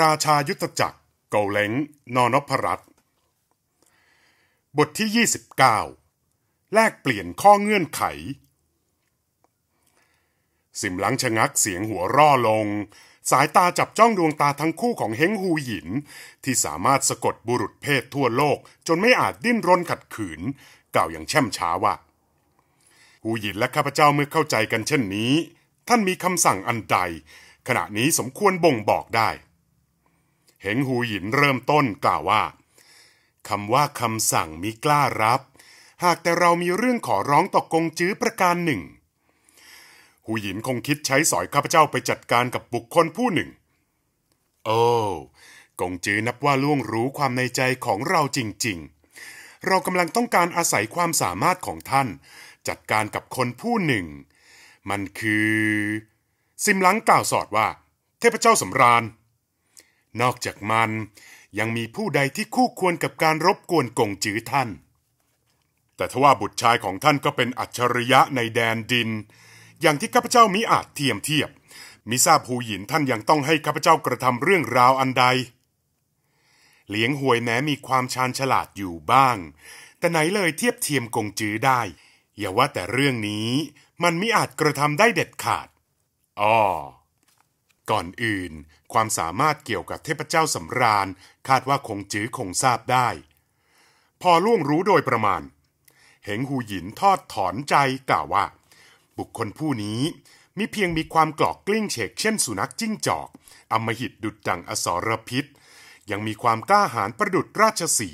ราชายุทธจักร เกาเล้งนอนพรัตบทที่ 29 แลกเปลี่ยนข้อเงื่อนไข สิมหลังชะงักเสียงหัวร่อลง สายตาจับจ้องดวงตาทั้งคู่ของเฮงฮูหยิน ที่สามารถสะกดบุรุษเพศทั่วโลก จนไม่อาจดิ้นรนขัดขืน กล่าวอย่างแช่มช้าว่าฮูหยินและข้าพเจ้าเมื่อเข้าใจกันเช่นนี้ ท่านมีคำสั่งอันใดขณะนี้สมควรบ่งบอกได้เหงหูหยินเริ่มต้นกล่าวว่าคำว่าคำสั่งมิกล้ารับ หากแต่เรามีเรื่องขอร้องต่อกงจื้อประการหนึ่ง หูหยินคงคิดใช้สอยข้าพเจ้าไปจัดการกับบุคคลผู้หนึ่ง โอ้กงจื้อนับว่าล่วงรู้ความในใจของเราจริง ๆ เรากำลังต้องการอาศัยความสามารถของท่าน จัดการกับคนผู้หนึ่ง มันคือ ซิมลังกล่าวสอดว่า เทพเจ้าสำราญนอกจากมันยังมีผู้ใดที่คู่ควรกับการรบกวนกงจื้อท่าน แต่ทว่าบุตรชายของท่านก็เป็นอัจฉริยะในแดนดิน อย่างที่ข้าพเจ้ามิอาจเทียมเทียบ มิทราบหูหยินท่านยังต้องให้ข้าพเจ้ากระทำเรื่องราวอันใดเลี้ยงหวยแม้มีความชาญฉลาดอยู่บ้าง แต่ไหนเลยเทียบเทียมกงจื้อได้อย่าว่าแต่เรื่องนี้มันมิอาจกระทำได้เด็ดขาดอ๋อก่อนอื่นความสามารถเกี่ยวกับเทพเจ้าสำราญ คาดว่าคงจื้อคงทราบได้ พอล่วงรู้โดยประมาณ เหงหูหยินทอดถอนใจกล่าวว่า บุคคลผู้นี้มิเพียงมีความกรอกกลิ้งเฉกเช่นสุนัขจิ้งจอกอมหิตดุดดังอสรพิษ ยังมีความกล้าหาญประดุดราชสี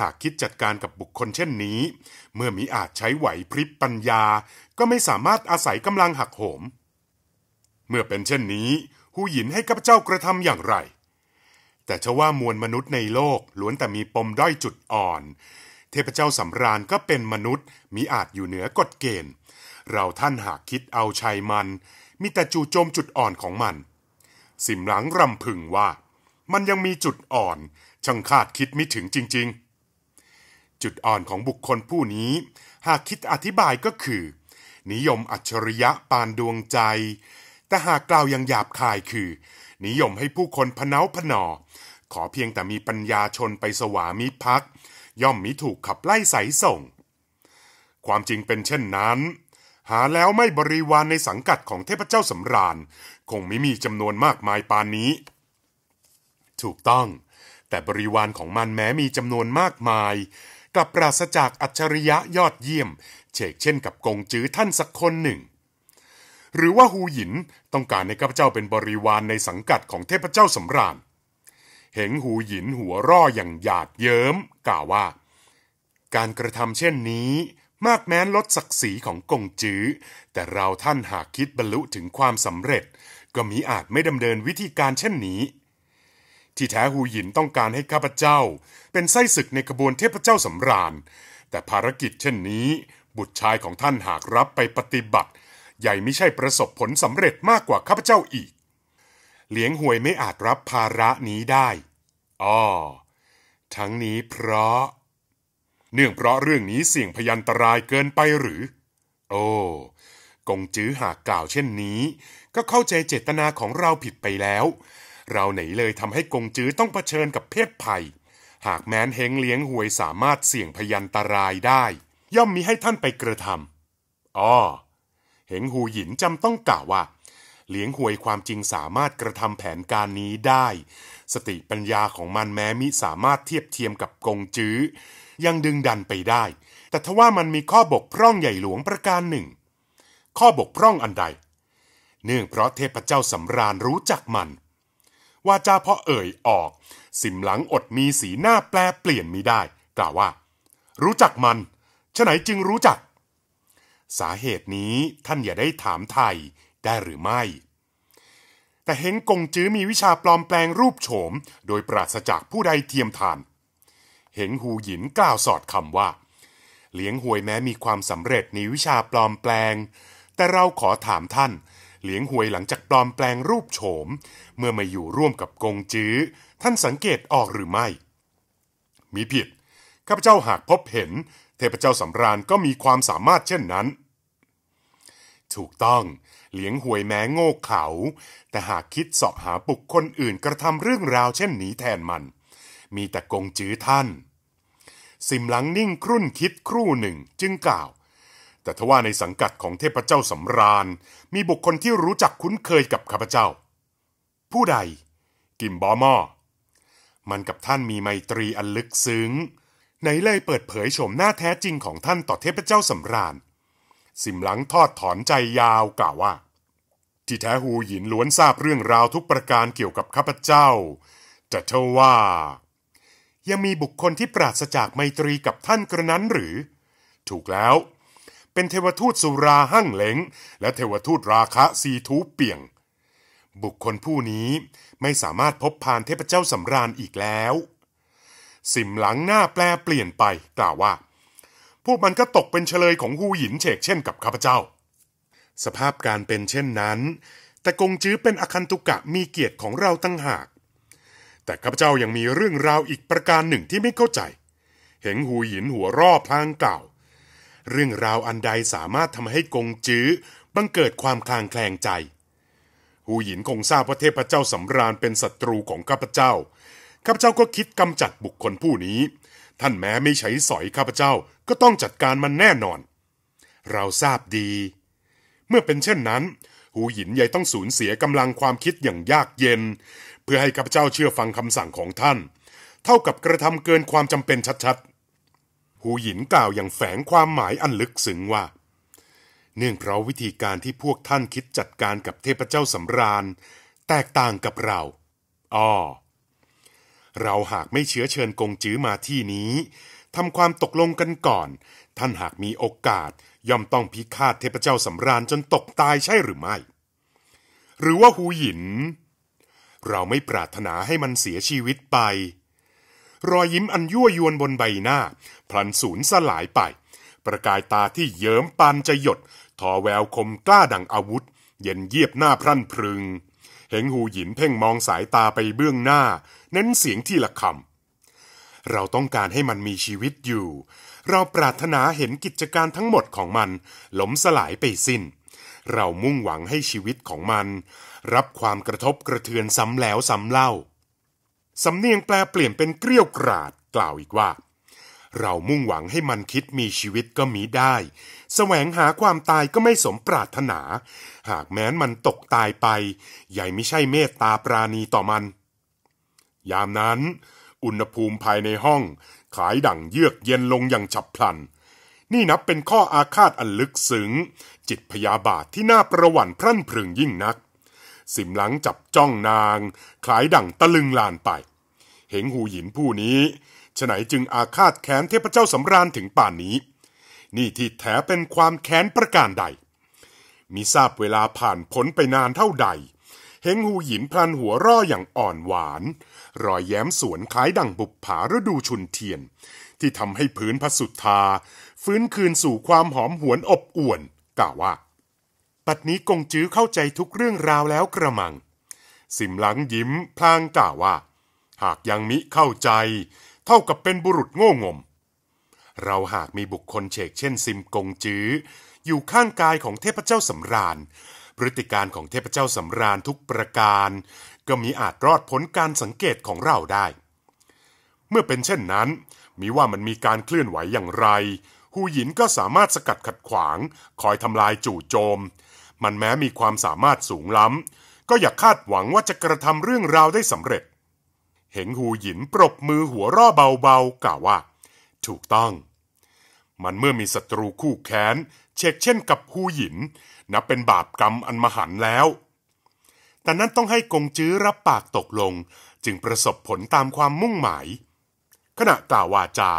หากคิดจัดการกับบุคคลเช่นนี้ เมื่อมิอาจใช้ไหวพริบปัญญา ก็ไม่สามารถอาศัยกำลังหักโหม เมื่อเป็นเช่นนี้ผู้หยินให้ข้าพเจ้ากระทำอย่างไร แต่ชว่ามวลมนุษย์ในโลกล้วนแต่มีปมด้อยจุดอ่อน เทพเจ้าสำราญก็เป็นมนุษย์มิอาจอยู่เหนือกฎเกณฑ์ เราท่านหากคิดเอาชัยมันมีแต่จู่โจมจุดอ่อนของมัน สิมหลังรำพึงว่า มันยังมีจุดอ่อน ช่างคาดคิดไม่ถึงจริง ๆ จุดอ่อนของบุคคลผู้นี้หากคิดอธิบายก็คือ นิยมอัจฉริยะปานดวงใจแต่หากกล่าวอย่างหยาบคายคือ นิยมให้ผู้คนพเนาพนอ ขอเพียงแต่มีปัญญาชนไปสวามิภักดิ์ย่อมมิถูกขับไล่ใสส่ง ความจริงเป็นเช่นนั้น หาแล้วไม่บริวารในสังกัดของเทพเจ้าสำราญคงไม่มีจำนวนมากมายปานนี้ ถูกต้อง แต่บริวารของมันแม้มีจำนวนมากมายกลับปราศจากอัจฉริยะยอดเยี่ยม เฉกเช่นกับกงจื้อท่านสักคนหนึ่งหรือว่าฮูหยินต้องการให้ข้าพเจ้าเป็นบริวารในสังกัดของเทพเจ้าสำราญ เหงหูหยินหัวร่ออย่างหยาดเยิ้มกล่าวว่า การกระทำเช่นนี้ มากแม้นลดศักดิ์ศรีของกงจื้อแต่เราท่านหากคิดบรรลุถึงความสำเร็จ ก็มิอาจไม่ดำเนินวิธีการเช่นนี้ ที่แท้หูหยินต้องการให้ข้าพเจ้าเป็นไส้ศึกในขบวนเทพเจ้าสำราญแต่ภารกิจเช่นนี้ บุตรชายของท่านหากรับไปปฏิบัติใหญ่ไม่ใช่ประสบผลสำเร็จมากกว่าข้าพเจ้าอีกเหลียงหวยไม่อาจรับภาระนี้ได้อ้อ ทั้งนี้เพราะ เนื่องเพราะเรื่องนี้เสี่ยงพยันตรายเกินไปหรือ โอ้ กงจื้อหากกล่าวเช่นนี้ ก็เข้าใจเจตนาของเราผิดไปแล้ว เราไหนเลยทำให้กงจื้อต้องเผชิญกับเพศภัย หากแม้นเฮงเลี้ยงหวยสามารถเสี่ยงพยันตรายได้ ย่อมมีให้ท่านไปกระทำอ๋อเหงหูหยินจำต้องกล่าวว่าเลี้ยงหวยความจริงสามารถกระทำแผนการนี้ได้ สติปัญญาของมันแม้มิสามารถเทียบเทียมกับกงจื้อ ยังดึงดันไปได้ แต่ทว่ามันมีข้อบกพร่องใหญ่หลวงประการหนึ่ง ข้อบกพร่องอันใด เนื่องเพราะเทพเจ้าสำราญรู้จักมันว่าจาเพราะเอ่ยออกสิมหลังอดมีสีหน้าแปลเปลี่ยนมิได้ กล่าวว่า รู้จักมันฉะไหนจึงรู้จักสาเหตุนี้ท่านอย่าได้ถามไทยได้หรือไม่ แต่เห็นกงจื้อมีวิชาปลอมแปลงรูปโฉม โดยปราศจากผู้ใดเทียมทาน เห็นหูหยินกล่าวสอดคำว่าเลี้ยงหวยแม้มีความสำเร็จในวิชาปลอมแปลง แต่เราขอถามท่านเลี้ยงหวยหลังจากปลอมแปลงรูปโฉม เมื่อมาอยู่ร่วมกับกงจื้อ ท่านสังเกตออกหรือไม่มีผิดข้าพเจ้าหากพบเห็นเทพเจ้าสำราญก็มีความสามารถเช่นนั้น ถูกต้อง เหลียงหวยแม้โง่เขาแต่หากคิดสอบหาบุคคลอื่นกระทำเรื่องราวเช่นนี้แทนมัน มีแต่กงจื้อท่าน สิมหลังนิ่งครุ่นคิดครู่หนึ่งจึงกล่าว แต่ทว่าในสังกัดของเทพเจ้าสำราญมีบุคคลที่รู้จักคุ้นเคยกับข้าพเจ้า ผู้ใด กิมบอมอมันกับท่านมีไมตรีอันลึกซึ้งไหนเลยเปิดเผยโฉมหน้าแท้จริงของท่านต่อเทพเจ้าสำราญ สิมหลังทอดถอนใจยาวกล่าวว่าที่แท้หูหยินล้วนทราบเรื่องราวทุกประการเกี่ยวกับข้าพเจ้า จะเท่าว่า ยังมีบุคคลที่ปราศจากไมตรีกับท่านกระนั้นหรือ ถูกแล้ว เป็นเทวทูตสุราหั่งเหลงและเทวทูตราคะซีทูเปียง บุคคลผู้นี้ไม่สามารถพบพานเทพเจ้าสำราญอีกแล้วสิมหลังหน้าแปลเปลี่ยนไปกล่าวว่าพวกมันก็ตกเป็นเฉลยของฮูหยินเฉกเช่นกับข้าพเจ้า สภาพการเป็นเช่นนั้น แต่กงจื้อเป็นอคันตุกะมีเกียรติของเราตั้งหาก แต่ข้าพเจ้ายังมีเรื่องราวอีกประการหนึ่งที่ไม่เข้าใจ เห็นหูหยินหัวรอบพลางกล่าวเรื่องราวอันใดสามารถทำให้กงจื้อบังเกิดความคลางแคลงใจ หูหยินคงทราบว่าเทพเจ้าสำราญเป็นศัตรูของข้าพเจ้าข้าพเจ้าก็คิดกำจัดบุคคลผู้นี้ ท่านแม้ไม่ใช้สอยข้าพเจ้าก็ต้องจัดการมันแน่นอน เราทราบดี เมื่อเป็นเช่นนั้น หูหินใหญ่ต้องสูญเสียกำลังความคิดอย่างยากเย็น เพื่อให้ข้าพเจ้าเชื่อฟังคำสั่งของท่าน เท่ากับกระทำเกินความจำเป็นชัดๆ หูหินกล่าวอย่างแฝงความหมายอันลึกซึ้งว่า เนื่องเพราะวิธีการที่พวกท่านคิดจัดการกับเทพเจ้าสำราญ แตกต่างกับเราอ้อเราหากไม่เชื้อเชิญกงจื้อมาที่นี้ทำความตกลงกันก่อน ท่านหากมีโอกาส ย่อมต้องพิฆาตเทพเจ้าสำราญจนตกตายใช่หรือไม่ หรือว่าหูหยิน เราไม่ปรารถนาให้มันเสียชีวิตไป รอยยิ้มอันยั่วยวนบนใบหน้า พลันสูญสลายไป ประกายตาที่เยิ้มปานจะหยด ทอแววคมกล้าดังอาวุธ เย็นเยียบหน้าพรั่นพรึงเหงหูหยินเพ่งมองสายตาไปเบื้องหน้า เน้นเสียงที่ละคำเราต้องการให้มันมีชีวิตอยู่ เราปรารถนาเห็นกิจการทั้งหมดของมันล้มสลายไปสิน้น เรามุ่งหวังให้ชีวิตของมัน รับความกระทบกระเทือนซ้ำแล้วซ้ำเล่าสำเนียงแปลเปลี่ยนเป็นเกลี้ยวกราดกล่าวอีกว่าเรามุ่งหวังให้มันคิดมีชีวิตก็มีได้สแสวงหาความตายก็ไม่สมปรารถนา หากแม้นมันตกตายไป ใหญ่ไม่ใช่เมตตาปราณีต่อมัน ยามนั้น อุณหภูมิภายในห้อง ขายดั่งเยือกเย็นลงอย่างฉับพลัน นี่นับเป็นข้ออาฆาตอันลึกซึ้งจิตพยาบาทที่น่าประวัติพรั่นพรึงยิ่งนัก สิมหลังจับจ้องนางขายดั่งตะลึงลานไป เหงหูหยินผู้นี้ฉไหนจึงอาฆาตแค้นเทพเจ้าสำราญถึงป่านนี้ นี่ที่แท้เป็นความแค้นประการใด มีทราบเวลาผ่านพ้นไปนานเท่าใด เฮงหูหยินพลันหัวร่ออย่างอ่อนหวาน รอยแย้มสวนคล้ายดังบุบผาฤดูชุนเทียน ที่ทำให้พื้นพสุทธา ฟื้นคืนสู่ความหอมหวนอบอวนกล่าวว่าปัดนี้กงจื้อเข้าใจทุกเรื่องราวแล้วกระมังสิมหลังยิ้มพลางกล่าวว่า หากยังมิเข้าใจเท่ากับเป็นบุรุษโง่งม เราหากมีบุคคลเฉกเช่นซิมกงจื้อ อยู่ข้างกายของเทพเจ้าสำราญพฤติการของเทพเจ้าสำราญทุกประการ ก็มีอาจรอดพ้นการสังเกตของเราได้ เมื่อเป็นเช่นนั้น มีว่ามันมีการเคลื่อนไหวอย่างไร หูหยินก็สามารถสกัดขัดขวาง คอยทำลายจู่โจม มันแม้มีความสามารถสูงล้ำก็อย่าคาดหวังว่าจะกระทำเรื่องราวได้สำเร็จเห็งหูหยินปรบมือหัวร่อเบาๆกล่าวว่า ถูกต้อง มันเมื่อมีศัตรูคู่แค้นเชกเช่นกับหูหยิน นับเป็นบาปกรรมอันมหันแล้ว แต่นั้นต้องให้กงจื้อรับปากตกลงจึงประสบผลตามความมุ่งหมาย ขณะกล่าววาจา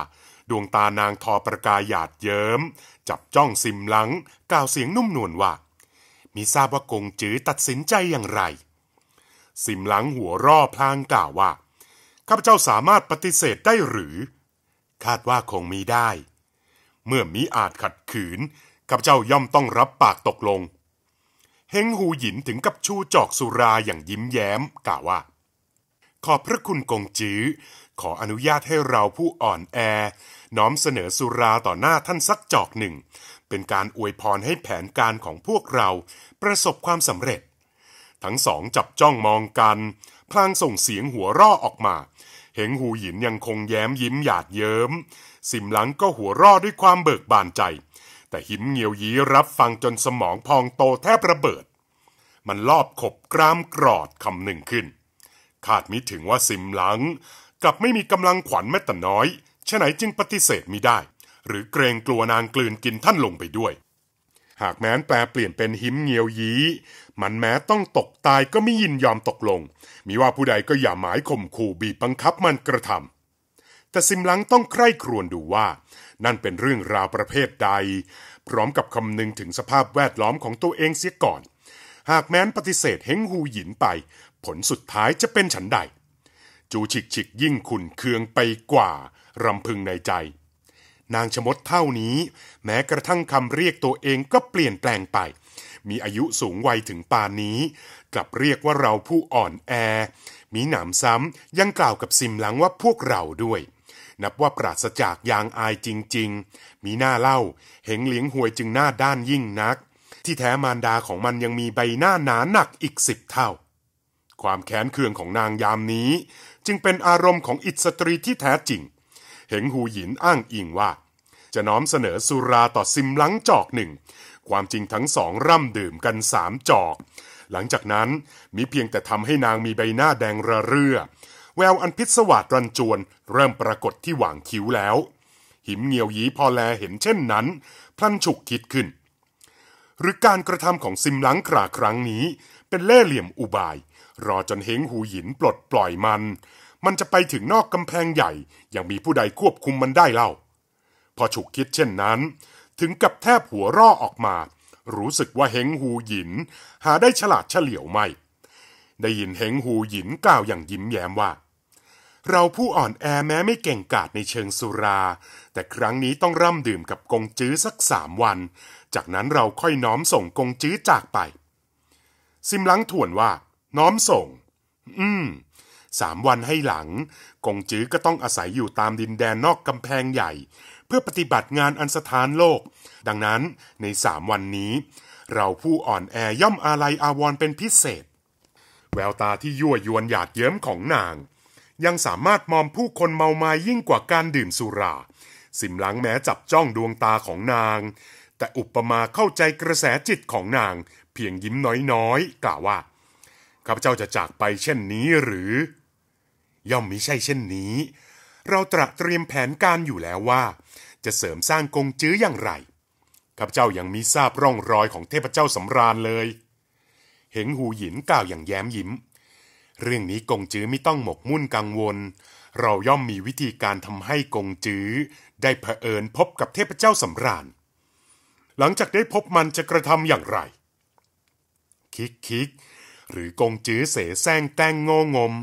ดวงตานางทอประกาศหยาดเยิม้มจับจ้องสิมหลังกล่าวเสียงนุ่มนวลว่ามิทราบว่ากงจื้อตัดสินใจอย่างไรสิมหลังหัวร่อพลางกล่าวว่าข้าพเจ้าสามารถปฏิเสธได้หรือ คาดว่าคงมีได้ เมื่อมีอาจขัดขืน ข้าพเจ้าย่อมต้องรับปากตกลง เฮงหูหยินถึงกับชูจอกสุราอย่างยิ้มแย้ม กล่าวว่า ขอบพระคุณกงจื้อขออนุญาตให้เราผู้อ่อนแอ น้อมเสนอสุราต่อหน้าท่านสักจอกหนึ่ง เป็นการอวยพรให้แผนการของพวกเราประสบความสำเร็จ ทั้งสองจับจ้องมองกันพลางส่งเสียงหัวร่อออกมา เหงหูหยินยังคงแย้มยิ้มหยาดเยิม้มสิมหลังก็หัวร่อด้วยความเบิกบานใจ แต่หิมเงียวยี้รับฟังจนสมองพองโตแทบระเบิด มันลอบขบกรามกรอดคำหนึ่งขึ้น คาดมิถึงว่าสิมหลังกับไม่มีกำลังขวัญแม้แต่น้อยฉะไหนจึงปฏิเสธมิได้ หรือเกรงกลัวนางกลืนกินท่านลงไปด้วยหากแม้นแปลเปลี่ยนเป็นหิมเงียวยี มันแม้ต้องตกตายก็ไม่ยินยอมตกลงมิว่าผู้ใดก็อย่าหมายข่มขู่บีบบังคับมันกระทำ แต่ซิมลังต้องใคร่ครวญดูว่า นั่นเป็นเรื่องราวประเภทใด พร้อมกับคำนึงถึงสภาพแวดล้อมของตัวเองเสียก่อน หากแม้นปฏิเสธเฮงฮูหยินไป ผลสุดท้ายจะเป็นฉันใด จูฉิกฉิกยิ่งขุนเคืองไปกว่ารำพึงในใจนางชมดเท่านี้แม้กระทั่งคำเรียกตัวเองก็เปลี่ยนแปลงไป มีอายุสูงวัยถึงป่านนี้ กลับเรียกว่าเราผู้อ่อนแอ มีหนามซ้ำยังกล่าวกับซิมหลังว่าพวกเราด้วย นับว่าปราศจากยางอายจริงๆ มีหน้าเล่าเหงเหลียงหวยจึงหน้าด้านยิ่งนัก ที่แท้มารดาของมันยังมีใบหน้าหนาหนักอีกสิบเท่า ความแค้นเคืองของนางยามนี้ จึงเป็นอารมณ์ของอิสตรีที่แท้จริงเหงหูหยินอ้างอิงว่า จะน้อมเสนอสุราต่อซิมลังจอกหนึ่ง ความจริงทั้งสองร่ำดื่มกันสามจอก หลังจากนั้นมิเพียงแต่ทำให้นางมีใบหน้าแดงระเรื่อ แววอันพิศวาสรันจวนเริ่มปรากฏที่หว่างคิ้วแล้ว หิมเงียวยีพอแลเห็นเช่นนั้น พลันฉุกคิดขึ้น หรือการกระทำของซิมลังกราครั้งนี้เป็นเล่เหลี่ยมอุบาย รอจนเหงหูหยินปลดปล่อยมันมันจะไปถึงนอกกำแพงใหญ่ ยังมีผู้ใดควบคุมมันได้เล่า พอฉุกคิดเช่นนั้น ถึงกับแทบหัวร่อออกมา รู้สึกว่าเฮงหูหยิน หาได้ฉลาดเฉลียวไม่ได้ยินเฮงหูหยินกล่าวอย่างยิ้มแย้มว่า เราผู้อ่อนแอแม้ไม่เก่งกาจในเชิงสุรา แต่ครั้งนี้ต้องร่ำดื่มกับกงจื้อสักสามวัน จากนั้นเราค่อยน้อมส่งกงจื้อจากไปซิมลังถ่วนว่า น้อมส่ง อืมสามวันให้หลัง กงจื้อก็ต้องอาศัยอยู่ตามดินแดนนอกกำแพงใหญ่ เพื่อปฏิบัติงานอันสถานโลก ดังนั้นในสามวันนี้ เราผู้อ่อนแอย่อมอาลัยอาวรเป็นพิเศษ แววตาที่ยั่วยวนหยาดเยิ้มของนาง ยังสามารถมอมผู้คนเมามายยิ่งกว่าการดื่มสุราสิมหลังแม้จับจ้องดวงตาของนาง แต่อุปมาเข้าใจกระแสจิตของนางเพียงยิ้มน้อยๆกล่าวว่าข้าพเจ้าจะจากไปเช่นนี้หรือย่อมมิใช่เช่นนี้ เราตระเตรียมแผนการอยู่แล้วว่า จะเสริมสร้างกงจื้ออย่างไร ข้าพเจ้ายังมีทราบร่องรอยของเทพเจ้าสำราญเลย เหงหูหยินกล่าวอย่างแย้มยิ้ม เรื่องนี้กงจื้อไม่ต้องหมกมุ่นกังวล เราย่อมมีวิธีการทำให้กงจื้อได้เผอิญพบกับเทพเจ้าสำราญ หลังจากได้พบมันจะกระทำอย่างไร คิกคิกหรือกงจื้อเสแสร้งแต้งโง่งม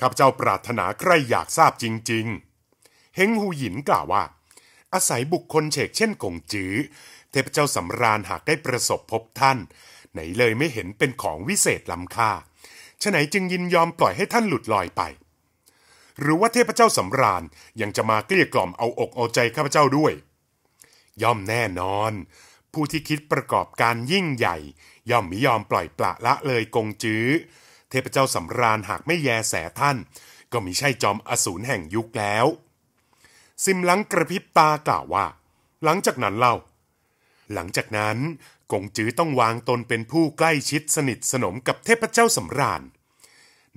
ข้าพเจ้าปรารถนาใครอยากทราบจริงๆ เฮงหูหยินกล่าวว่า อาศัยบุคคลเฉกเช่นกงจือ้อเทพเจ้าสำราญหากได้ประสบพบท่าน ไหนเลยไม่เห็นเป็นของวิเศษล้ำค่า ฉะไหนจึงยินยอมปล่อยให้ท่านหลุดลอยไป หรือว่าเทพเจ้าสำราญยังจะมาเกลี้ยกล่อมเอาอกเอาใจข้าพเจ้าด้วย ย่อมแน่นอน ผู้ที่คิดประกอบการยิ่งใหญ่ย่อมมิยอมปล่อยปละละเลยกงจื้อเทพเจ้าสำราญหากไม่แยแสท่าน ก็มิใช่จอมอสูรแห่งยุคแล้ว ซิมลังกระพริบตากล่าวว่า หลังจากนั้นเล่า หลังจากนั้นกงจื้อต้องวางตนเป็นผู้ใกล้ชิดสนิทสนมกับเทพเจ้าสำราญ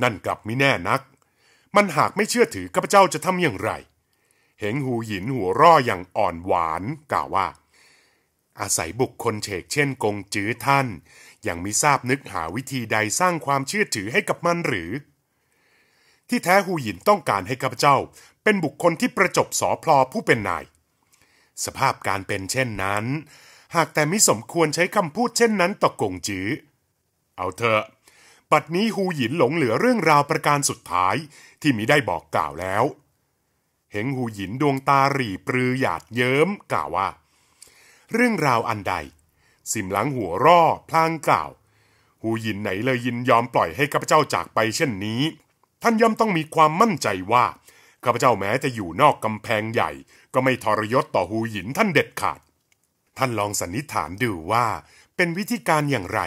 นั่นกลับมิแน่นัก มันหากไม่เชื่อถือข้าพเจ้าจะทำอย่างไร เหงหูหยินหัวร่ออย่างอ่อนหวานกล่าวว่าอาศัยบุคคลเฉกเช่นกงจื้อท่าน ยังมิทราบนึกหาวิธีใดสร้างความเชื่อถือให้กับมันหรือ ที่แท้หูหยินต้องการให้ข้าพเจ้า เป็นบุคคลที่ประจบสอพลอผู้เป็นนายสภาพการเป็นเช่นนั้น หากแต่มิสมควรใช้คำพูดเช่นนั้นต่อกงจื้อเอาเถอะบัดนี้ฮูหยินหลงเหลือเรื่องราวประการสุดท้ายที่มิได้บอกกล่าวแล้ว เหงฮูหยินดวงตาหรี่ปรือหยาดเยิ้มกล่าวว่าเรื่องราวอันใด สิมหลังหัวร่อ พลางกล่าว หูยินไหนเลยยินยอมปล่อยให้ข้าพเจ้าจากไปเช่นนี้ ท่านย่อมต้องมีความมั่นใจว่าข้าพเจ้าแม้จะอยู่นอกกำแพงใหญ่ ก็ไม่ทรยศต่อหูหยินท่านเด็ดขาด ท่านลองสันนิษฐานดูว่าเป็นวิธีการอย่างไร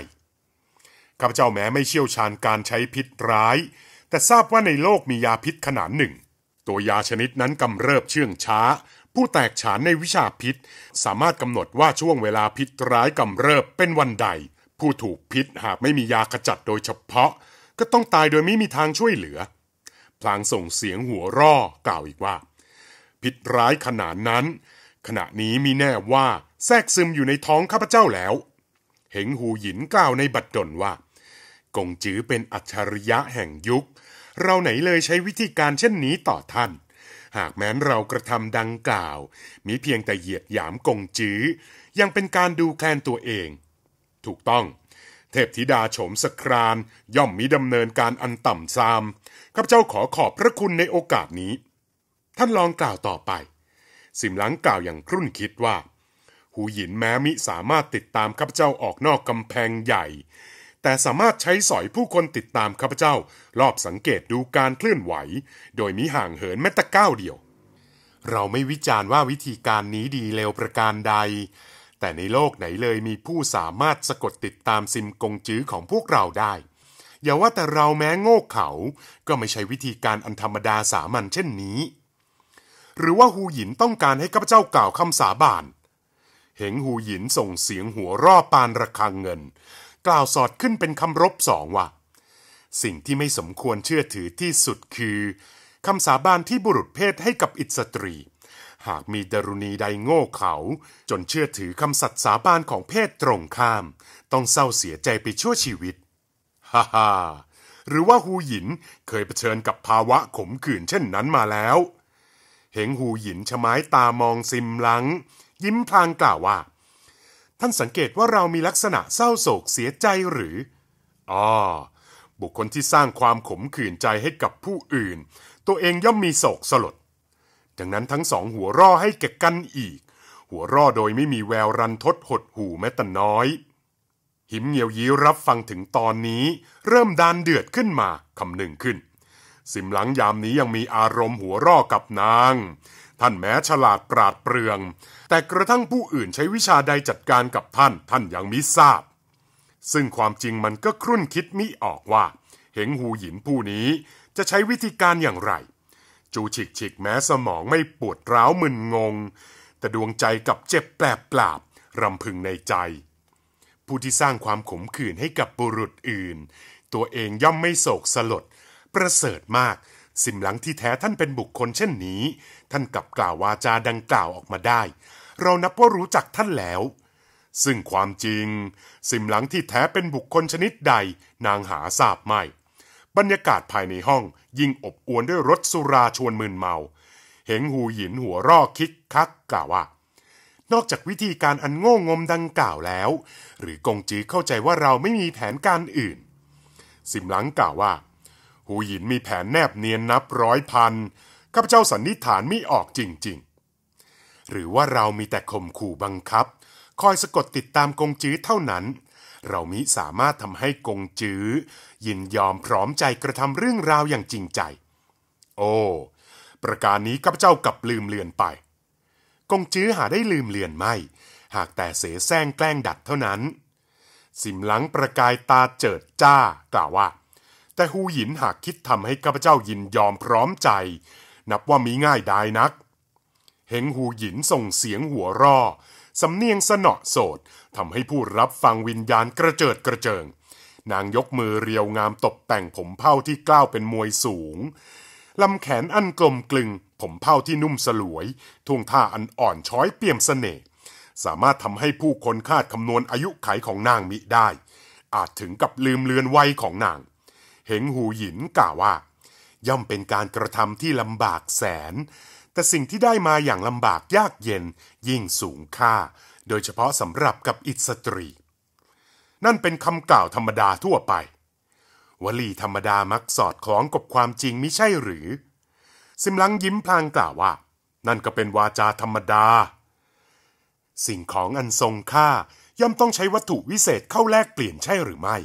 ข้าพเจ้าแม้ไม่เชี่ยวชาญการใช้พิษร้าย แต่ทราบว่าในโลกมียาพิษขนาดหนึ่ง ตัวยาชนิดนั้นกำเริบเชื่องช้าผู้แตกฉานในวิชาพิษสามารถกำหนดว่าช่วงเวลาพิษร้ายกำเริบเป็นวันใด ผู้ถูกพิษหากไม่มียาขจัดโดยเฉพาะก็ต้องตายโดยไม่มีทางช่วยเหลือ พลางส่งเสียงหัวร่อกล่าวอีกว่า พิษร้ายขนาดนั้นขณะนี้มีแน่ว่าแทรกซึมอยู่ในท้องข้าพเจ้าแล้ว เหงหูหยินกล่าวในบัดดลว่ากงจื้อเป็นอัจฉริยะแห่งยุค เราไหนเลยใช้วิธีการเช่นนี้ต่อท่านหากแม้นเรากระทำดังกล่าวมิเพียงแต่เหยียดหยามกงจื้อยังเป็นการดูแคลนตัวเอง ถูกต้อง เทพธิดาโฉมสครานย่อมมิดำเนินการอันต่ำซามข้าพเจ้าขอขอบพระคุณในโอกาสนี้ ท่านลองกล่าวต่อไป สิมหลังกล่าวอย่างครุ่นคิดว่า หูหยินแม้มิสามารถติดตามข้าพเจ้าออกนอกกำแพงใหญ่แต่สามารถใช้สอยผู้คนติดตามข้าพเจ้า รอบสังเกตดูการเคลื่อนไหว โดยมิห่างเหินแม้แต่ก้าวเดียว เราไม่วิจารณ์ว่าวิธีการนี้ดีเลวประการใด แต่ในโลกไหนเลยมีผู้สามารถสะกดติดตามซิมกงจื้อของพวกเราได้ อย่าว่าแต่เราแม้โง่เขาก็ไม่ใช่วิธีการอันธรรมดาสามัญเช่นนี้ หรือว่าฮูหยินต้องการให้ข้าพเจ้ากล่าวคำสาบาน เหงหูหยินส่งเสียงหัวรอบปานระคังเงินกล่าวสอดขึ้นเป็นคำรบสองว่าสิ่งที่ไม่สมควรเชื่อถือที่สุดคือ คำสาบานที่บุรุษเพศให้กับอิสตรี หากมีดรุณีใดโง่เขลาจนเชื่อถือคำสัตย์สาบานของเพศตรงข้าม ต้องเศร้าเสียใจไปชั่วชีวิตฮ่าฮ่าหรือว่าฮูหยินเคยเผชิญกับภาวะขมขื่นเช่นนั้นมาแล้ว เหงหูหยินชะไม้ตามองซิมลังยิ้มพลางกล่าวว่าท่านสังเกตว่าเรามีลักษณะเศร้าโศกเสียใจหรืออ๋อบุคคลที่สร้างความขมขื่นใจให้กับผู้อื่น ตัวเองย่อมมีโศกสลด ดังนั้นทั้งสองหัวร่อให้แก่กันอีก หัวร่อโดยไม่มีแววรันทดหดหูแม้แต่น้อย หิมเหียวยี้รับฟังถึงตอนนี้ เริ่มดานเดือดขึ้นมาคำหนึ่งขึ้น สิมหลังยามนี้ยังมีอารมณ์หัวร่อกับนางท่านแม้ฉลาดปราดเปรื่อง แต่กระทั่งผู้อื่นใช้วิชาใดจัดการกับท่าน ท่านยังมิทราบ ซึ่งความจริงมันก็ครุ่นคิดมิออกว่า เหงหูหยินผู้นี้จะใช้วิธีการอย่างไร จูฉิกฉิกแม้สมองไม่ปวดร้าวมึนงง แต่ดวงใจกับเจ็บแปลบปราบรำพึงในใจ ผู้ที่สร้างความขมขื่นให้กับบุรุษอื่น ตัวเองย่อมไม่โศกสลด ประเสริฐมากสิมหลังที่แท้ท่านเป็นบุคคลเช่นนี้ท่านกลับกล่าววาจาดังกล่าวออกมาได้ เรานับว่ารู้จักท่านแล้ว ซึ่งความจริง สิมหลังที่แท้เป็นบุคคลชนิดใดนางหาทราบไม่ บรรยากาศภายในห้องยิ่งอบอวนด้วยรสสุราชวนมืนเมา เหงหูหยินหัวรอกคิกคักกล่าวว่า นอกจากวิธีการอันโง่งมดังกล่าวแล้ว หรือกงจื้อเข้าใจว่าเราไม่มีแผนการอื่นสิมหลังกล่าวว่า หูหยินมีแผนแนบเนียนนับร้อยพันข้าพเจ้าสันนิษฐานไม่ออกจริง ๆ หรือว่าเรามีแต่ข่มขู่บังคับคอยสะกดติดตามกงจื้อเท่านั้น เรามิสามารถทำให้กงจื้อ ยินยอมพร้อมใจกระทำเรื่องราวอย่างจริงใจ โอ้ ประการนี้ข้าพเจ้ากับลืมเลือนไป กงจื้อหาได้ลืมเลือนไม่ หากแต่เสแสร้งแกล้งดัดเท่านั้น สิมหลังประกายตาเจิดจ้า กล่าวว่า แต่ฮูหยินหากคิดทำให้ข้าพเจ้ายินยอมพร้อมใจนับว่ามีง่ายได้นักเฮงหูหยินส่งเสียงหัวรอสำเนียงสนอโสดทำให้ผู้รับฟังวิญญาณกระเจิดกระเจิง นางยกมือเรียวงามตกแต่งผมเผ้าที่กล้าวเป็นมวยสูง ลำแขนอันกลมกลึง ผมเผ้าที่นุ่มสลวย ท่วงท่าอันอ่อนช้อยเปี่ยมสเสน่ห์สามารถทำให้ผู้คนคาดคำนวณอายุไขของนางมิได้ อาจถึงกับลืมเลือนวัยของนางเหงหูหยินกล่าวว่าย่อมเป็นการกระทำที่ลำบากแสน แต่สิ่งที่ได้มาอย่างลำบากยากเย็น ยิ่งสูงค่า โดยเฉพาะสำหรับกับอิสตรี นั่นเป็นคำกล่าวธรรมดาทั่วไป วลีธรรมดามักสอดคล้องกับความจริงมิใช่หรือซิมลังยิ้มพลางกล่าวว่า นั่นก็เป็นวาจาธรรมดา สิ่งของอันทรงค่าย่อมต้องใช้วัตถุวิเศษเข้าแลกเปลี่ยนใช่หรือไม่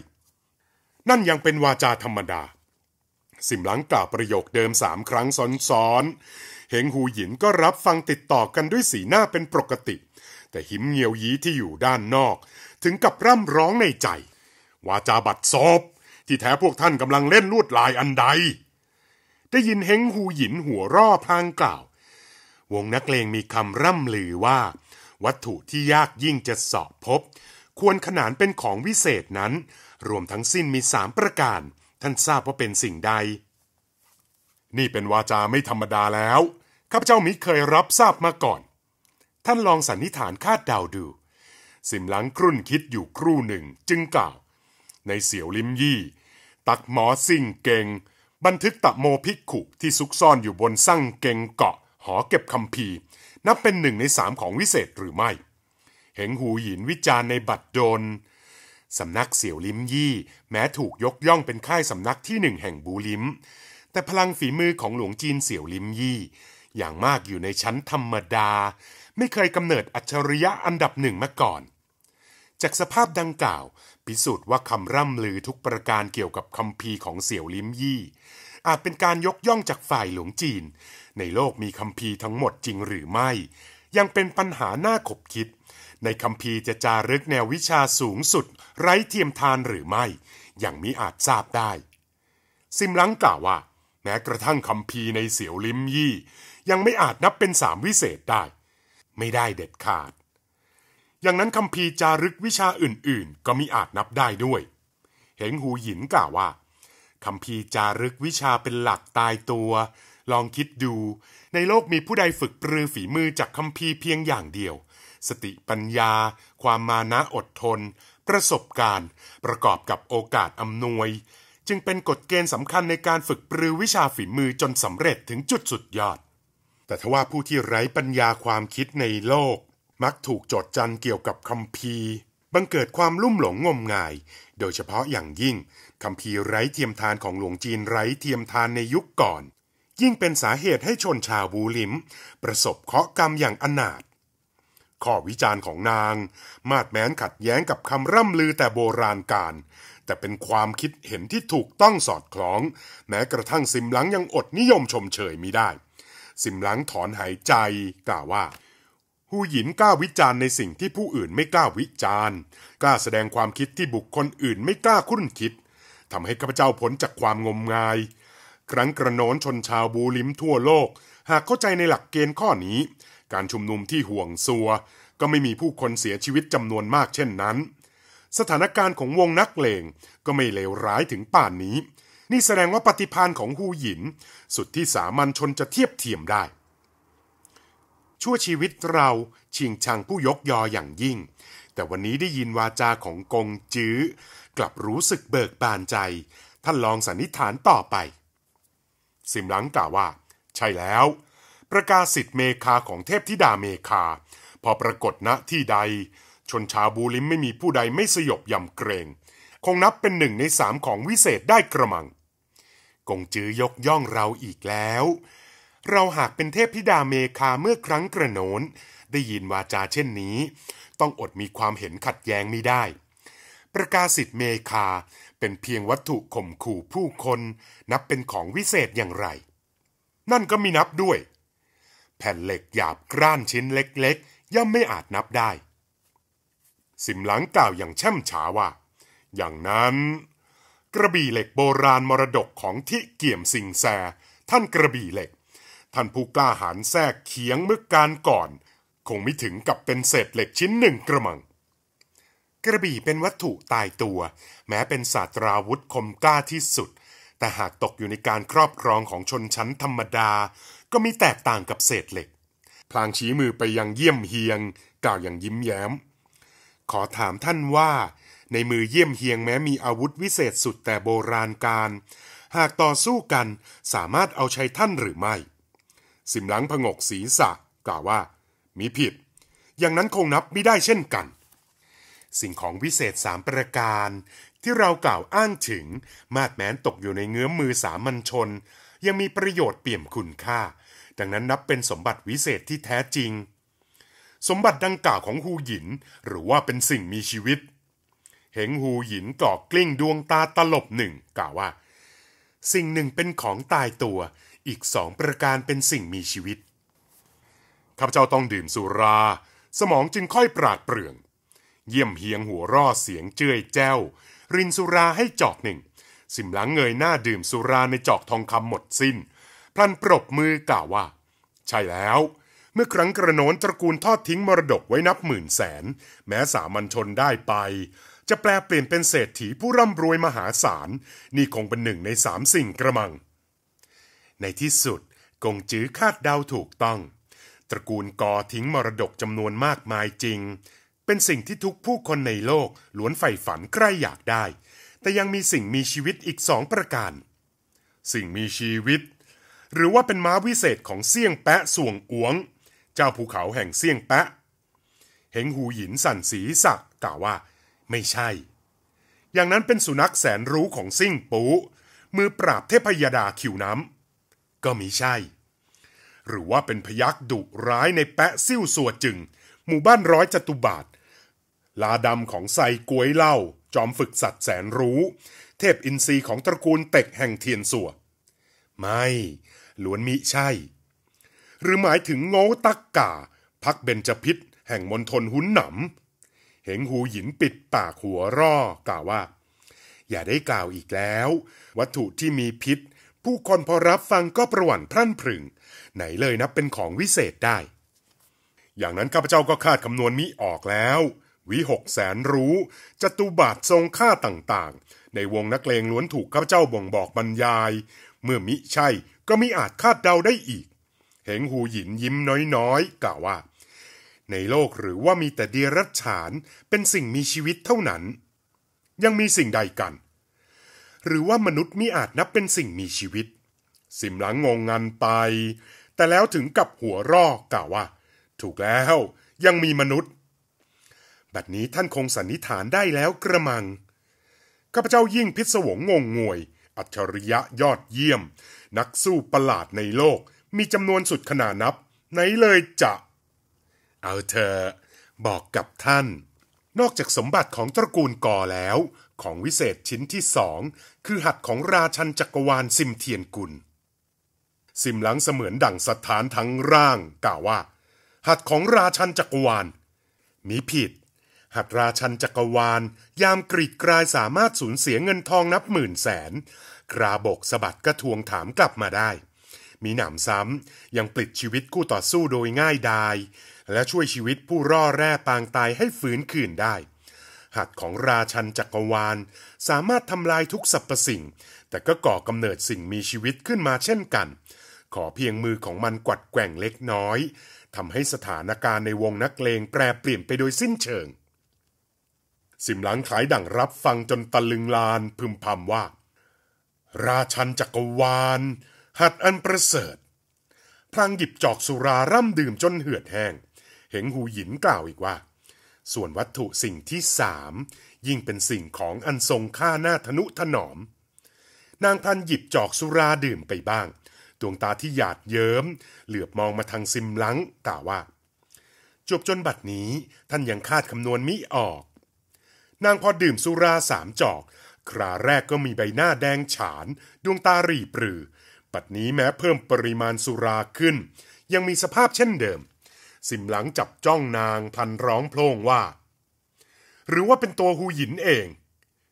นั่นยังเป็นวาจาธรรมดาสิมหลังกล่าวประโยคเดิมสามครั้งซ้อนๆเฮงหูหยินก็รับฟังติดต่อกันด้วยสีหน้าเป็นปกติ แต่หิมเงียวยีที่อยู่ด้านนอก ถึงกับร่ำร้องในใจวาจาบัดซบ ที่แท้พวกท่านกำลังเล่นลวดลายอันใด ได้ยินเฮงหูหยินหัวรอพลางกล่าว วงนักเลงมีคำร่ำลือว่า วัตถุที่ยากยิ่งจะสอบพบ ควรขนานเป็นของวิเศษนั้น รวมทั้งสิ้นมีสามประการท่านทราบว่าเป็นสิ่งใด นี่เป็นวาจาไม่ธรรมดาแล้ว ข้าพเจ้ามิเคยรับทราบมาก่อน ท่านลองสันนิษฐานคาดเดาดูสิมหลังครุ่นคิดอยู่ครู่หนึ่งจึงกล่าว ในเสียวลิมยี่ ตักหมอซิ่งเกง บันทึกตะโมพิกขุที่ซุกซ่อนอยู่บนสั่งเกงเกาะ หอเก็บคำพีนับเป็นหนึ่งในสามของวิเศษหรือไม่เหงหูหินวิจารณ์ในบัตรโดนสำนักเสี่ยวลิมยี่ แม้ถูกยกย่องเป็นค่ายสำนักที่หนึ่งแห่งบูลิมแต่พลังฝีมือของหลวงจีนเสี่ยวลิมยี่ อย่างมากอยู่ในชั้นธรรมดา ไม่เคยกำเนิดอัจฉริยะอันดับหนึ่งมาก่อน จากสภาพดังกล่าวพิสูจน์ว่าคำร่ำลือทุกประการเกี่ยวกับคำพีของเสี่ยวลิมยี่ อาจเป็นการยกย่องจากฝ่ายหลวงจีน ในโลกมีคำพีทั้งหมดจริงหรือไม่ ยังเป็นปัญหาหน้าขบคิดในคำพีจะจารึกแนววิชาสูงสุดไร้เทียมทานหรือไม่อย่างมิอาจทราบได้ ซิมลังกล่าวว่า แม้กระทั่งคำพีในเสียวลิมยี่ ยังไม่อาจนับเป็นสามวิเศษได้ ไม่ได้เด็ดขาด อย่างนั้นคำพีจารึกวิชาอื่นๆ ก็มิอาจนับได้ด้วย เหงหูหยินกล่าวว่าคำพีจารึกวิชาเป็นหลักตายตัว ลองคิดดู ในโลกมีผู้ใดฝึกปรือฝีมือจากคำพีเพียงอย่างเดียวสติปัญญา ความมานะอดทน ประสบการณ์ ประกอบกับโอกาสอำนวย จึงเป็นกฎเกณฑ์สำคัญในการฝึกปรือวิชาฝีมือจนสำเร็จถึงจุดสุดยอด แต่ทว่าผู้ที่ไร้ปัญญาความคิดในโลก มักถูกจดจันเกี่ยวกับคำพีบังเกิดความลุ่มหลงงมงาย โดยเฉพาะอย่างยิ่งคำพีไร้เทียมทานของหลวงจีนไร้เทียมทานในยุคก่อน ยิ่งเป็นสาเหตุให้ชนชาวบูลิม ประสบเคาะกรรมอย่างอนาถข้อวิจารณ์ของนาง มาดแม้นขัดแย้งกับคำร่ำลือแต่โบราณการแต่เป็นความคิดเห็นที่ถูกต้องสอดคล้อง แม้กระทั่งซิมหลังยังอดนิยมชมเชยมิได้ซิมหลังถอนหายใจ กล่าวว่าผูหยินกล้าวิจารณ์ในสิ่งที่ผู้อื่นไม่กล้าวิจารณ์ กล้าแสดงความคิดที่บุคคลอื่นไม่กล้าคุ้นคิด ทำให้ข้าพเจ้าพ้นจากความงมงาย ครั้งกระโนนชนชาวบูลิมทั่วโลก หากเข้าใจในหลักเกณฑ์ข้อนี้การชุมนุมที่ห่วงซัวก็ไม่มีผู้คนเสียชีวิตจำนวนมากเช่นนั้น สถานการณ์ของวงนักเลงก็ไม่เลวร้ายถึงป่านนี้ นี่แสดงว่าปฏิพานของฮูหยินสุดที่สามัญชนจะเทียบเทียมได้ ชั่วชีวิตเราชิงชังผู้ยกยออย่างยิ่ง แต่วันนี้ได้ยินวาจาของกงจื้อกลับรู้สึกเบิกบานใจ ท่านลองสันนิษฐานต่อไปสิมหลังกล่าวว่า ใช่แล้วประกาศสิทธิ์เมคาของเทพธิดาเมคา พอปรากฏณที่ใด ชนชาวบูลิมไม่มีผู้ใดไม่สยบยำเกรง คงนับเป็นหนึ่งในสามของวิเศษได้กระมัง กงจื้อยกย่องเราอีกแล้ว เราหากเป็นเทพธิดาเมคาเมื่อครั้งกระโนนได้ยินวาจาเช่นนี้ ต้องอดมีความเห็นขัดแย้งไม่ได้ ประกาศสิทธิ์เมคาเป็นเพียงวัตถุข่มขู่ผู้คนนับเป็นของวิเศษอย่างไร นั่นก็มีนับด้วยแผ่นเหล็กหยาบกร้านชิ้นเล็กๆย่อมไม่อาจนับได้สิมหลังกล่าวอย่างแช่มฉาว่า อย่างนั้น กระบี่เหล็กโบราณมรดกของที่เกี่ยมสิงแซท่านกระบี่เหล็กท่านผู้กล้าหาญแทรกเคียงเมื่อการก่อน คงไม่ถึงกับเป็นเศษเหล็กชิ้นหนึ่งกระมัง กระบี่เป็นวัตถุตายตัว แม้เป็นศาสตราวุธคมกล้าที่สุด แต่หากตกอยู่ในการครอบครองของชนชั้นธรรมดาก็มีแตกต่างกับเศษเหล็กพลางชี้มือไปยังเยี่ยมเฮียง กล่าวอย่างยิ้มแย้ม ขอถามท่านว่า ในมือเยี่ยมเฮียงแม้มีอาวุธวิเศษสุดแต่โบราณการ หากต่อสู้กันสามารถเอาชัยท่านหรือไม่ สิมหลังผงกศีรษะกล่าวว่ามีผิด อย่างนั้นคงนับไม่ได้เช่นกัน สิ่งของวิเศษสามประการ ที่เรากล่าวอ้างถึง มาดแม้นตกอยู่ในเงื้อมมือสามัญชน ยังมีประโยชน์เปี่ยมคุณค่าดังนั้นนับเป็นสมบัติวิเศษที่แท้จริง สมบัติดังกล่าวของฮูหยินหรือว่าเป็นสิ่งมีชีวิต เหงฮูหยินกรอกกลิ้งดวงตาตลบหนึ่ง กล่าวว่า สิ่งหนึ่งเป็นของตายตัว อีกสองประการเป็นสิ่งมีชีวิต ข้าพเจ้าต้องดื่มสุรา สมองจึงค่อยปราดเปรื่อง เยี่ยมเฮียงหัวร่อเสียงเจ้ยแจ้วรินสุราให้จอกหนึ่งสิมหลังเงยหน้าดื่มสุราในจอกทองคำหมดสิน้นพลันปรบมือกล่าวว่า ใช่แล้ว เมื่อครั้งกระโนนตระกูลทอดทิ้งมรดกไว้นับหมื่นแสนแม้สามัญชนได้ไป จะแปลเปลี่ยนเป็นเศรษฐีผู้ร่ำรวยมหาศาลนี่คงเป็นหนึ่งในสามสิ่งกระมัง ในที่สุดกงจื้อคาดเดาถูกต้อง ตระกูลกอทิ้งมรดกจำนวนมากมายจริง เป็นสิ่งที่ทุกผู้คนในโลกล้วนใฝ่ฝันใกล้อยากได้ แต่ยังมีสิ่งมีชีวิตอีกสองประการ สิ่งมีชีวิตหรือว่าเป็นม้าวิเศษของเสี่ยงแปะส่วงอวงเจ้าภูเขาแห่งเสี่ยงแปะเหงหูหยินสั่นสีสักกล่าวว่า ไม่ใช่ อย่างนั้นเป็นสุนัขแสนรู้ของซิ่งปูมือปราบเทพยดาขิวน้ำก็มีใช่ หรือว่าเป็นพยักษ์ดุร้ายในแปะซิ่วสวดจึง หมู่บ้านร้อยจตุบาท ลาดำของไซกวยเล่า จอมฝึกสัตว์แสนรู้ เทพอินทรีของตระกูลเต็กแห่งเทียนสัวไม่ล้วนมิใช่ หรือหมายถึงโง่ตักกาพักเบญจพิษ แห่งมณฑลหุนหนำเหงหูหยินปิด ปากหัวร่อกล่าวว่า อย่าได้กล่าวอีกแล้ว วัตถุที่มีพิษ ผู้คนพอรับฟังก็ประวัติพรั่นพรึง ไหนเลยนับเป็นของวิเศษได้ อย่างนั้นข้าพเจ้าก็คาดคำนวณมิออกแล้ว วิหกแสนรู้จตุบาททรงค่าต่าง ๆ ในวงนักเลงล้วนถูกข้าพเจ้าบ่งบอกบรรยาย เมื่อมิใช่ก็ไม่อาจคาดเดาได้อีก เหงหูหยินยิ้มน้อยๆกล่าวว่า ในโลกหรือว่ามีแต่เดรัจฉานเป็นสิ่งมีชีวิตเท่านั้น ยังมีสิ่งใดกัน หรือว่ามนุษย์มิอาจนับเป็นสิ่งมีชีวิตสิมหลังงงงันไป แต่แล้วถึงกับหัวรอกกล่าวว่า ถูกแล้วยังมีมนุษย์บัดนี้ท่านคงสันนิษฐานได้แล้วกระมังข้าพเจ้ายิ่งพิศวงงงงวย อัจฉริยะยอดเยี่ยมนักสู้ประหลาดในโลกมีจำนวนสุดขนาดนับ ไหนเลยจะ เอาเธอ บอกกับท่าน นอกจากสมบัติของตระกูลก่อแล้ว ของวิเศษชิ้นที่สองคือหัตของราชันจักรวาลซิมเทียนกุลซิมหลังเสมือนดั่งสถานทั้งร่าง กล่าวว่า หัตของราชันจักรวาลมีผิด หัตราชันจักรวาลยามกรีดกลายสามารถสูญเสียเงินทองนับหมื่นแสนกราบกสะบัดก็ทวงถามกลับมาได้ มีหนามซ้ำยังปลิดชีวิตคู่ต่อสู้โดยง่ายดาย และช่วยชีวิตผู้ร่อแร่ปางตายให้ฟื้นคืนได้ หัดของราชันจักรวาลสามารถทำลายทุกสรรพสิ่ง แต่ก็ก่อกำเนิดสิ่งมีชีวิตขึ้นมาเช่นกัน ขอเพียงมือของมันกวัดแกว่งเล็กน้อยทำให้สถานการณ์ในวงนักเลงแปรเปลี่ยนไปโดยสิ้นเชิงสิมหลังขายดั่งรับฟังจนตะลึงลานพึมพำว่าราชันจักรวาลหัดอันประเสริฐ พลังหยิบจอกสุราร่ำดื่มจนเหือดแห้งเหงหูหยินกล่าวอีกว่า ส่วนวัตถุสิ่งที่สาม ยิ่งเป็นสิ่งของอันทรงค่าหน้าทนุถนอม นางพันหยิบจอกสุราดื่มไปบ้างดวงตาที่หยาดเยิม้มเหลือบมองมาทางซิมลังกล่าวว่า จบจนบัดนี้ท่านยังคาดคำนวณมิออก นางพอดื่มสุราสามจอกคราแรกก็มีใบหน้าแดงฉาน ดวงตารีปรือ ปัดนี้แม้เพิ่มปริมาณสุราขึ้น ยังมีสภาพเช่นเดิมสิมหลังจับจ้องนางพันร้องโพลงว่า หรือว่าเป็นตัวหูหยินเอง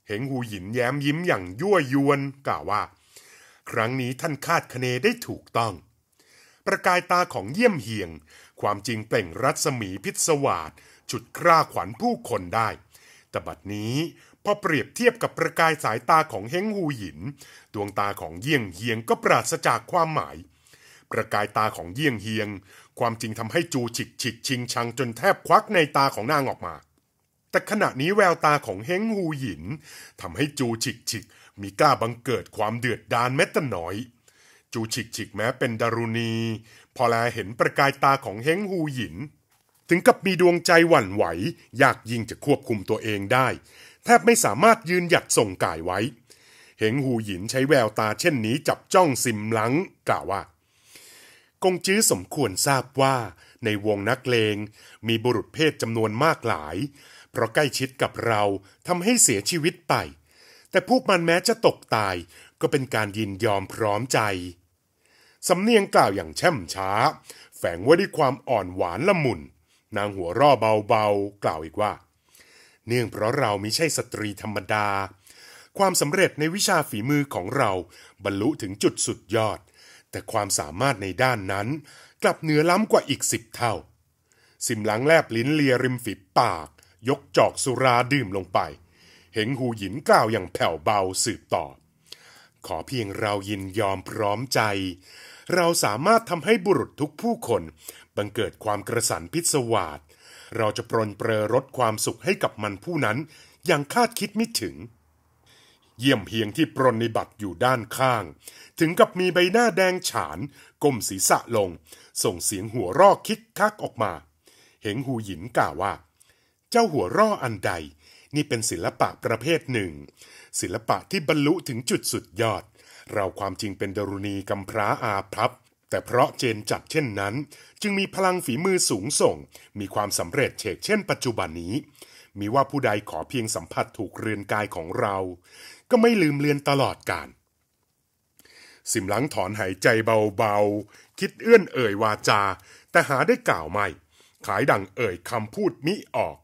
เห็งหูหยินแย้มยิ้มอย่างยั่วยวนกล่าวว่า ครั้งนี้ท่านคาดคะเนได้ถูกต้อง ประกายตาของเยี่ยมเฮียง ความจริงเปล่งรัศมีพิศวาสฉุดคร่าขวัญผู้คนได้ แต่บัดนี้พอเปรียบเทียบกับประกายสายตาของเฮงฮูหยินดวงตาของเยี่ยงเฮียงก็ปราศจากความหมาย ประกายตาของเยี่ยงเฮียง ความจริงทำให้จูฉิกฉิกชิงชังจนแทบควักในตาของนางออกมา แต่ขณะนี้แววตาของเฮงฮูหยินทำให้จูฉิกฉิกมีกล้าบังเกิดความเดือดดานแม้แต่น้อย จูฉิกฉิกแม้เป็นดารุณี พอแลเห็นประกายตาของเฮงฮูหยินถึงกับมีดวงใจหวั่นไหวอยากยิ่งจะควบคุมตัวเองได้แทบไม่สามารถยืนหยัดส่งกายไว้ เหงหูหยินใช้แววตาเช่นนี้จับจ้องซิมหลัง กล่าวว่า กงจื้อสมควรทราบว่า ในวงนักเลงมีบุรุษเพศจำนวนมากหลาย เพราะใกล้ชิดกับเราทำให้เสียชีวิตไป แต่พวกมันแม้จะตกตาย ก็เป็นการยินยอมพร้อมใจ สำเนียงกล่าวอย่างแช่มช้า แฝงไว้ด้วยความอ่อนหวานละมุน นางหัวร่อเบาๆกล่าวอีกว่าเนื่องเพราะเรามิใช่สตรีธรรมดา ความสำเร็จในวิชาฝีมือของเราบรรลุถึงจุดสุดยอด แต่ความสามารถในด้านนั้น กลับเหนือล้ำกว่าอีกสิบเท่า สิมหลังแลบลิ้นเลียริมฝีปาก ยกจอกสุราดื่มลงไป เห็งหูหยินกล่าวอย่างแผ่วเบาสืบต่อ ขอเพียงเรายินยอมพร้อมใจ เราสามารถทำให้บุรุษทุกผู้คน บังเกิดความกระสันพิศวาสเราจะปรนเปรอรถความสุขให้กับมันผู้นั้นอย่างคาดคิดไม่ถึง เยี่ยมเพียงที่ปรนในบัตรอยู่ด้านข้าง ถึงกับมีใบหน้าแดงฉานก้มศีรษะลง ส่งเสียงหัวรอกคิกคักออกมา เหงหูหยินกล่าวว่า เจ้าหัวรออันใด นี่เป็นศิลปะประเภทหนึ่ง ศิลปะที่บรรลุถึงจุดสุดยอด เราความจริงเป็นดรุณีกำพร้าอาพับแต่เพราะเจนจัดเช่นนั้น จึงมีพลังฝีมือสูงส่ง มีความสำเร็จเฉกเช่นปัจจุบันนี้ มีว่าผู้ใดขอเพียงสัมผัสถูกเรือนกายของเรา ก็ไม่ลืมเลือนตลอดกาลสิมหลังถอนหายใจเบาๆ คิดเอื้อนเอ่ยวาจา แต่หาได้กล่าวไม่ขายดังเอ่ยคำพูดมิออก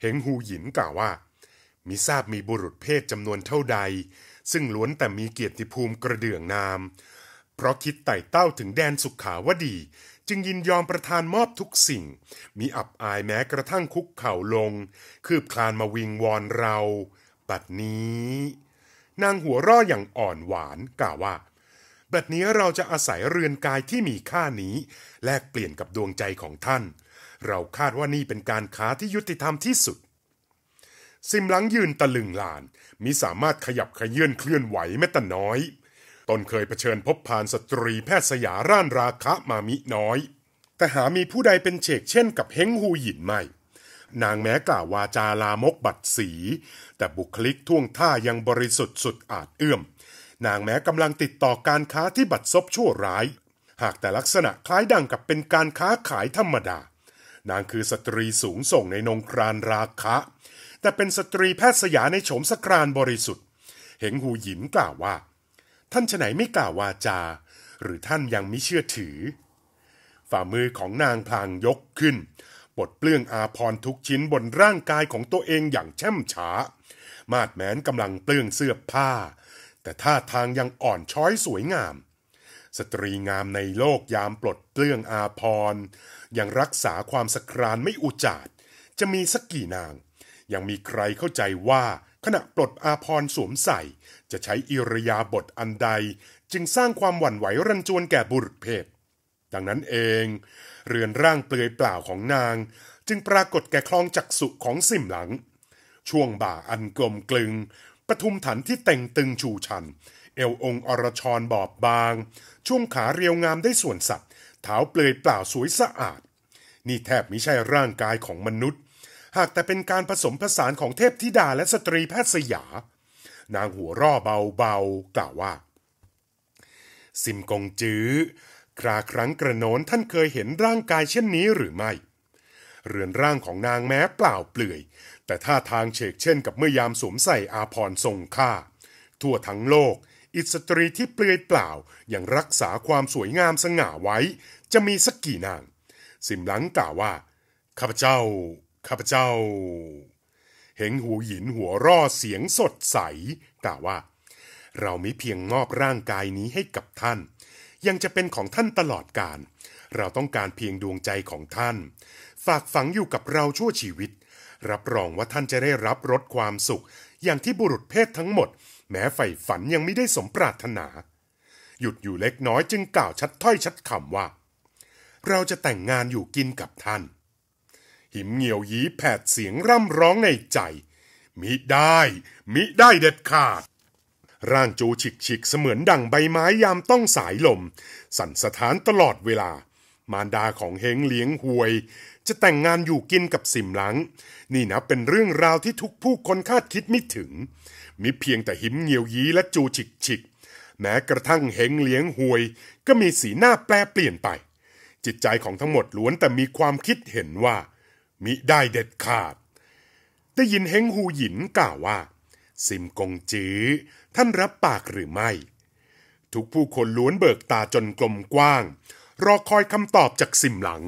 เหงหูหยินกล่าวว่ามิทราบมีบุรุษเพศจำนวนเท่าใด ซึ่งล้วนแต่มีเกียรติภูมิกระเดื่องนามเพราะคิดไต่เต้าถึงแดนสุขาวดี จึงยินยอมประทานมอบทุกสิ่ง มีอับอายแม้กระทั่งคุกเข่าลง คืบคลานมาวิงวอนเรา บัดนี้ นางหัวร่ออย่างอ่อนหวานกล่าวว่า บัดนี้ เราจะอาศัยเรือนกายที่มีค่านี้ แลกเปลี่ยนกับดวงใจของท่าน เราคาดว่านี่เป็นการค้าที่ยุติธรรมที่สุดซิมหลังยืนตะลึงลานมิสามารถขยับขยื่นเคลื่อนไหวแม้แต่น้อยตนเคยเผชิญพบผ่านสตรีแพทย์สยาร่านราคะมามิ น้อย แต่หามีผู้ใดเป็นเชกเช่นกับเฮงฮูหยินไม่ นางแม้กล่าววาจาลามกบัดสี แต่บุคลิกท่วงท่ายังบริสุทธิ์สุดอาจเอื้อมนางแม้กำลังติดต่อการค้าที่บัดซบชั่วร้าย หากแต่ลักษณะคล้ายดังกับเป็นการค้าขายธรรมดา นางคือสตรีสูงส่งในนงครานราคะ แต่เป็นสตรีแพทย์สยาในโฉมสกรานบริสุทธิ์ เหงหูหยินกล่าวว่าท่านฉไหนไม่กล่าววาจา หรือท่านยังไม่เชื่อถือ ฝ่ามือของนางพลางยกขึ้น ปลดเปลื้องอาพรทุกชิ้นบนร่างกายของตัวเองอย่างแช่มช้า มาดแมนกำลังเปลื้องเสื้อผ้า แต่ท่าทางยังอ่อนช้อยสวยงาม สตรีงามในโลกยามปลดเปลื้องอาพรยังรักษาความสครานไม่อุจาดจะมีสักกี่นาง ยังมีใครเข้าใจว่าขณะปลดอาพรสวมใส่จะใช้อิรยาบทอันใดจึงสร้างความหวั่นไหวรันจวนแก่บุรุษเพศดังนั้นเอง เรือนร่างเปลือยเปล่าของนาง จึงปรากฏแก่คลองจักสุของสิมหลัง ช่วงบ่าอันกลมกลึง ปทุมฐานที่แต่งตึงชูชัน เอวองอรชรบอบบาง ช่วงขาเรียวงามได้ส่วนสัตว์เท้าเปลือยเปล่าสวยสะอาดนี่แทบไม่ใช่ร่างกายของมนุษย์หากแต่เป็นการผสมผสานของเทพธิดาและสตรีแพทย์สยา นางหัวร่อเบาๆกล่าวว่า ซิมกงจือ้อคราครั้งกระโนนท่านเคยเห็นร่างกายเช่นนี้หรือไม่ เรือนร่างของนางแม้เปล่าเปลือย แต่ท่าทางเฉกเช่นกับเมื่อยามสวมใส่อาพรทรงค่า ทั่วทั้งโลก อิสตรีที่เปลือยเปล่ายัางรักษาความสวยงามสง่าไว้ จะมีสักกี่นางสิมหลังกล่าวว่าข้าพเจ้าข้าพเจ้าเหงหูหยินหัวร่อเสียงสดใส กล่าวว่า เราไม่เพียงมอบร่างกายนี้ให้กับท่าน ยังจะเป็นของท่านตลอดกาลเราต้องการเพียงดวงใจของท่าน ฝากฝังอยู่กับเราชั่วชีวิต รับรองว่าท่านจะได้รับรสความสุขอย่างที่บุรุษเพศทั้งหมด แม้ใฝ่ฝันยังไม่ได้สมปรารถนา หยุดอยู่เล็กน้อยจึงกล่าวชัดถ้อยชัดคำว่า เราจะแต่งงานอยู่กินกับท่านหิมเหงียวยีแผดเสียงร่ำร้องในใจ มิได้ มิได้เด็ดขาดร่างจูฉิกฉิกเสมือนดั่งใบไม้ยามต้องสายลม สั่นสะท้านตลอดเวลา มารดาของเฮงเลี้ยงหวย จะแต่งงานอยู่กินกับสิมหลัง นี่นะเป็นเรื่องราวที่ทุกผู้คนคาดคิดไม่ถึง มิเพียงแต่หิมเงียวยีและจูฉิกฉิก แม้กระทั่งเฮงเลี้ยงหวย ก็มีสีหน้าแปลเปลี่ยนไป จิตใจของทั้งหมดล้วนแต่มีความคิดเห็นว่ามิได้เด็ดขาด ได้ยินเฮงฮูหยินกล่าวว่าซิมกงจื้อท่านรับปากหรือไม่ ทุกผู้คนล้วนเบิกตาจนกลมกว้าง รอคอยคำตอบจากซิมหลัง